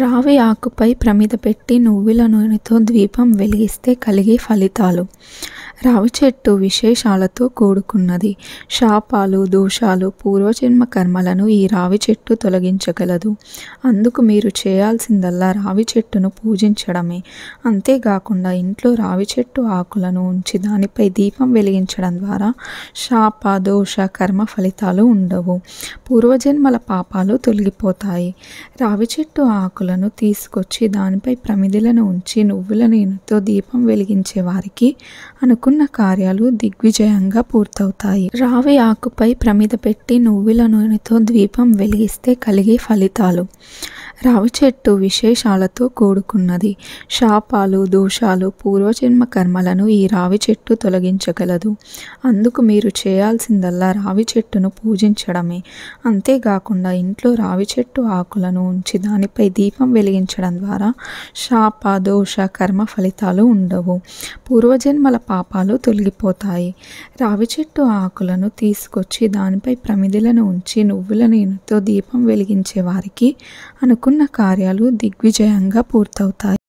రావి ఆకుపై ప్రమిద పెట్టి నువ్వుల నూనెతో ద్వీపం వెలిగిస్తే కలిగే ఫలితాలు రావి చెట్టు విశేషాలతో కూడుకున్నది శాపాలు దోషాలు పూర్వజన్మ కర్మలను ఈ రావి చెట్టు తొలగించగలదు అందుకు మీరు చేయాల్సిందల్లా రావి చెట్టును పూజించడమే అంతేకాకుండా ఇంట్లో రావి చెట్టు ఆకులను ఉంచి దానిపై దీపం వెలిగించడం ద్వారా శాప దోష కర్మ ఫలితాలు ఉండవు పూర్వజన్మల పాపాలు తొలగిపోతాయి రావి చెట్టు ఆకులు ఆకులను తీసుకొచ్చి దానిపై ప్రమిదిలను ఉంచి నువ్వుల నూనెతో దీపం వెలిగించే వారికి అనుకున్న కార్యాలు దిగ్విజయంగా పూర్తవుతాయి రావి ఆకుపై ప్రమిద పెట్టి నువ్వుల నూనెతో ద్వీపం వెలిగిస్తే కలిగే ఫలితాలు రావి చెట్టు విశేషాలతో కూడుకున్నది శాపాలు దోషాలు పూర్వజన్మ కర్మలను ఈ రావి చెట్టు తొలగించగలదు అందుకు మీరు చేయాల్సిందల్లా రావి చెట్టును పూజించడమే అంతేకాకుండా ఇంట్లో రావి చెట్టు ఆకులను ఉంచి దానిపై దీప దీపం వెలిగించడం ద్వారా శాప దోష కర్మ ఫలితాలు ఉండవు పూర్వజన్మల పాపాలు తొలగిపోతాయి రావి చెట్టు ఆకులను తీసుకొచ్చి దానిపై ప్రమిదలను ఉంచి నువ్వుల నీళ్ళతో దీపం వెలిగించే వారికి అనుకున్న కార్యాలు దిగ్విజయంగా పూర్తవుతాయి